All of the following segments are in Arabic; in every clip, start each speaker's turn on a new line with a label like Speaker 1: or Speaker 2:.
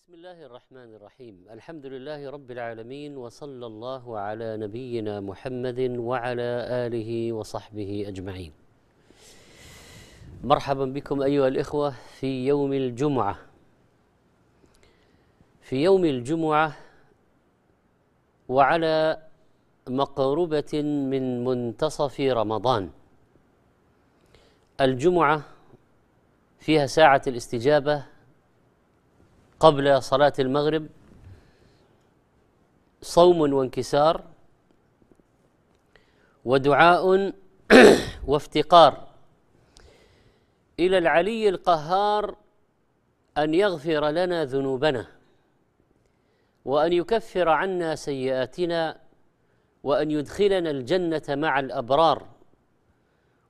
Speaker 1: بسم الله الرحمن الرحيم الحمد لله رب العالمين وصلى الله على نبينا محمد وعلى آله وصحبه أجمعين مرحبا بكم أيها الإخوة في يوم الجمعة في يوم الجمعة وعلى مقربة من منتصف رمضان الجمعة فيها ساعة الاستجابة قبل صلاة المغرب صوم وانكسار ودعاء وافتقار إلى العلي القهار أن يغفر لنا ذنوبنا وأن يكفر عنا سيئاتنا وأن يدخلنا الجنة مع الأبرار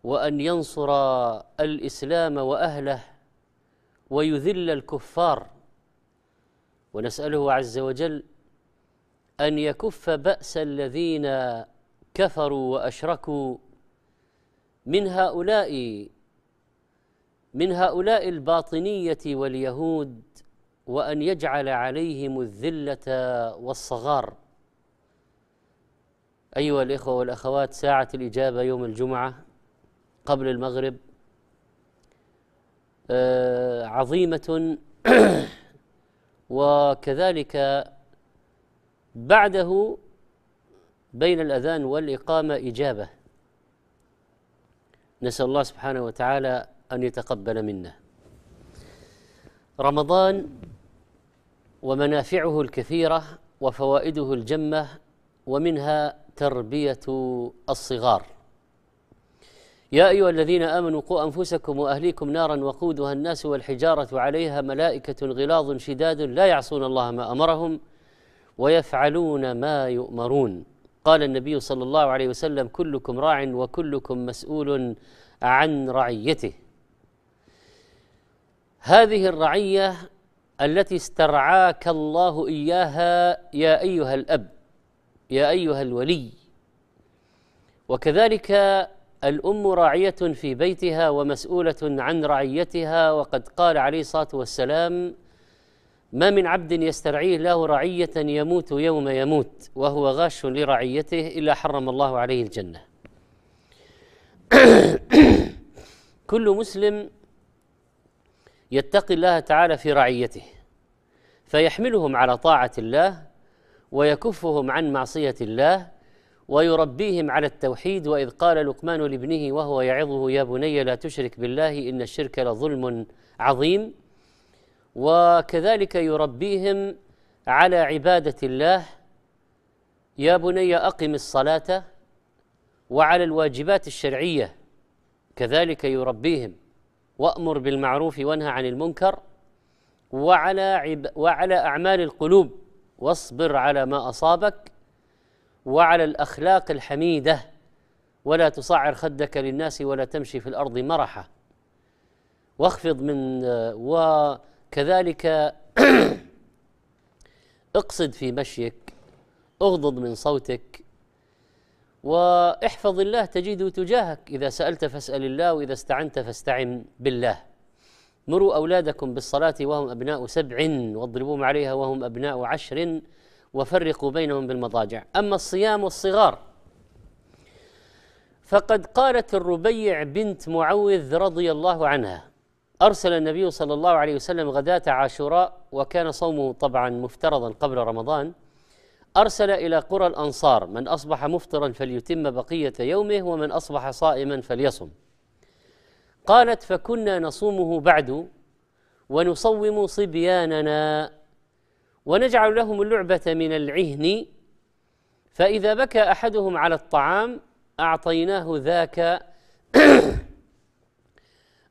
Speaker 1: وأن ينصر الإسلام وأهله ويذل الكفار ونسأله عز وجل أن يكف بأس الذين كفروا وأشركوا من هؤلاء من هؤلاء الباطنية واليهود وأن يجعل عليهم الذلة والصغار أيها الإخوة والأخوات ساعة الإجابة يوم الجمعة قبل المغرب آه، عظيمة وكذلك بعده بين الأذان والإقامة إجابة نسأل الله سبحانه وتعالى أن يتقبل منا رمضان ومنافعه الكثيرة وفوائده الجمة ومنها تربية الصغار يا أيها الذين آمنوا قوا أنفسكم وأهليكم نارا وقودها الناس والحجارة عليها ملائكة غلاظ شداد لا يعصون الله ما أمرهم ويفعلون ما يؤمرون قال النبي صلى الله عليه وسلم كلكم راع وكلكم مسؤول عن رعيته هذه الرعية التي استرعاك الله إياها يا أيها الأب يا أيها الولي وكذلك الأم راعية في بيتها ومسؤولة عن رعيتها وقد قال عليه الصلاة والسلام ما من عبد يسترعيه له رعية يموت يوم يموت وهو غاش لرعيته إلا حرم الله عليه الجنة كل مسلم يتقي الله تعالى في رعيته فيحملهم على طاعة الله ويكفهم عن معصية الله ويربيهم على التوحيد واذ قال لقمان لابنه وهو يعظه يا بني لا تشرك بالله ان الشرك لظلم عظيم وكذلك يربيهم على عباده الله يا بني اقم الصلاه وعلى الواجبات الشرعيه كذلك يربيهم وامر بالمعروف وانهى عن المنكر وعلى عب وعلى اعمال القلوب واصبر على ما اصابك وعلى الاخلاق الحميده ولا تصعر خدك للناس ولا تمشي في الارض مرحا واخفض من وكذلك اقصد في مشيك اغضض من صوتك واحفظ الله تجده تجاهك اذا سالت فاسال الله واذا استعنت فاستعن بالله مروا اولادكم بالصلاه وهم ابناء سبع واضربوهم عليها وهم ابناء عشر وفرقوا بينهم بالمضاجع أما الصيام الصغار فقد قالت الربيع بنت معوذ رضي الله عنها أرسل النبي صلى الله عليه وسلم غداة عاشوراء وكان صومه طبعا مفترضا قبل رمضان أرسل إلى قرى الأنصار من أصبح مفطرا فليتم بقية يومه ومن أصبح صائما فليصم قالت فكنا نصومه بعد ونصوم صبياننا ونجعل لهم اللعبة من العهن فإذا بكى أحدهم على الطعام أعطيناه ذاك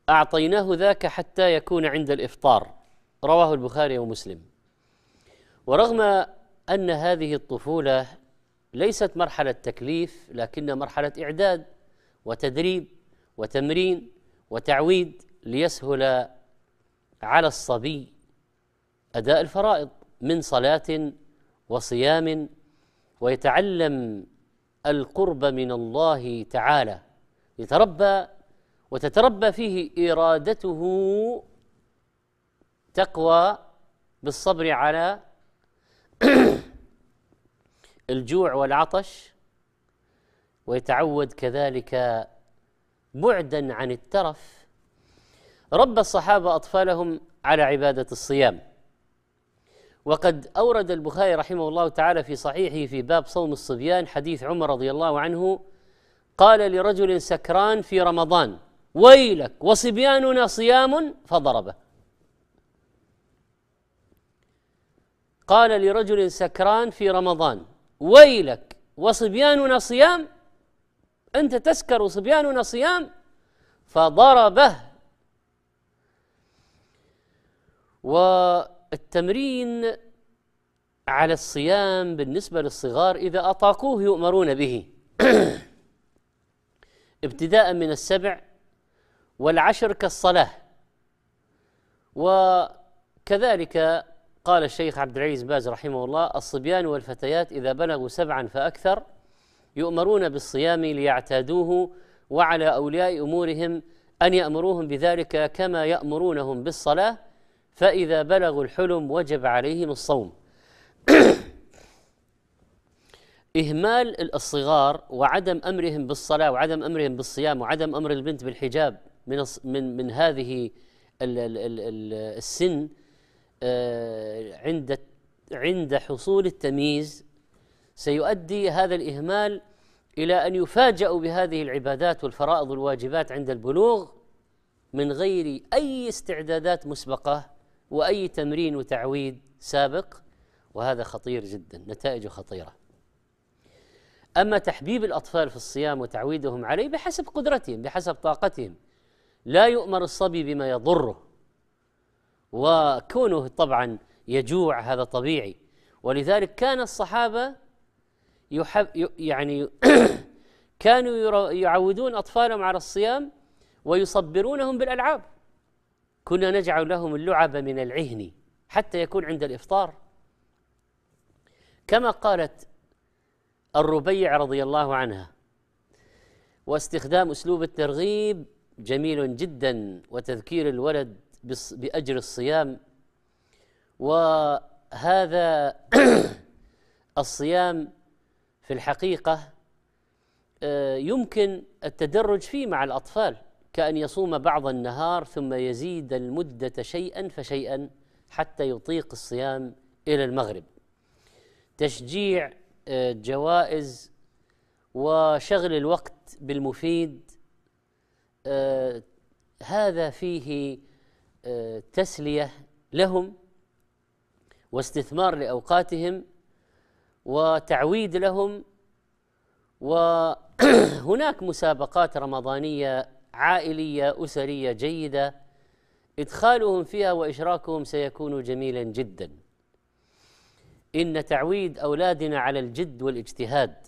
Speaker 1: أعطيناه ذاك حتى يكون عند الإفطار رواه البخاري ومسلم ورغم أن هذه الطفولة ليست مرحلة تكليف لكن مرحلة إعداد وتدريب وتمرين وتعويد ليسهل على الصبي أداء الفرائض من صلاة وصيام ويتعلم القرب من الله تعالى يتربى وتتربى فيه إرادته تقوى بالصبر على الجوع والعطش ويتعود كذلك بعدا عن الترف ربى الصحابه اطفالهم على عباده الصيام وقد أورد البخاري رحمه الله تعالى في صحيحه في باب صوم الصبيان حديث عمر رضي الله عنه قال لرجل سكران في رمضان ويلك وصبياننا صيام فضربه قال لرجل سكران في رمضان ويلك وصبياننا صيام أنت تسكر وصبياننا صيام فضربه و التمرين على الصيام بالنسبة للصغار إذا أطاقوه يؤمرون به ابتداء من السبع والعشر كالصلاة وكذلك قال الشيخ عبد العزيز باز رحمه الله الصبيان والفتيات إذا بلغوا سبعا فأكثر يؤمرون بالصيام ليعتادوه وعلى أولياء أمورهم أن يأمروهم بذلك كما يأمرونهم بالصلاة فإذا بلغوا الحلم وجب عليهم الصوم إهمال الصغار وعدم أمرهم بالصلاة وعدم أمرهم بالصيام وعدم أمر البنت بالحجاب من من من هذه السن آه، عند عند حصول التمييز سيؤدي هذا الإهمال إلى أن يفاجأوا بهذه العبادات والفرائض والواجبات عند البلوغ من غير أي استعدادات مسبقة واي تمرين وتعويد سابق وهذا خطير جدا نتائجه خطيره اما تحبيب الاطفال في الصيام وتعويدهم عليه بحسب قدرتهم بحسب طاقتهم لا يؤمر الصبي بما يضره وكونه طبعا يجوع هذا طبيعي ولذلك كان الصحابه يحب يعني كانوا يعودون اطفالهم على الصيام ويصبرونهم بالالعاب كنا نجعل لهم اللعب من العهن حتى يكون عند الافطار كما قالت الربيع رضي الله عنها واستخدام اسلوب الترغيب جميل جدا وتذكير الولد باجر الصيام وهذا الصيام في الحقيقه آه، يمكن التدرج فيه مع الاطفال كأن يصوم بعض النهار ثم يزيد المدة شيئا فشيئا حتى يطيق الصيام إلى المغرب تشجيع آه، جوائز وشغل الوقت بالمفيد آه، هذا فيه آه، تسلية لهم واستثمار لأوقاتهم وتعويد لهم وهناك مسابقات رمضانية عائليه اسريه جيده ادخالهم فيها واشراكهم سيكون جميلا جدا ان تعويد اولادنا على الجد والاجتهاد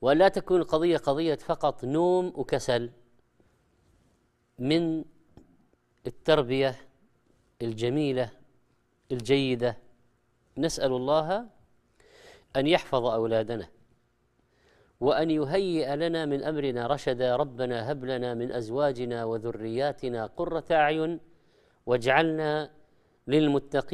Speaker 1: ولا تكون القضيه قضيه فقط نوم وكسل من التربيه الجميله الجيده نسال الله ان يحفظ اولادنا وأن يهيئ لنا من أمرنا رشدا ربنا هب لنا من أزواجنا وذرياتنا قرة أعين واجعلنا للمتقين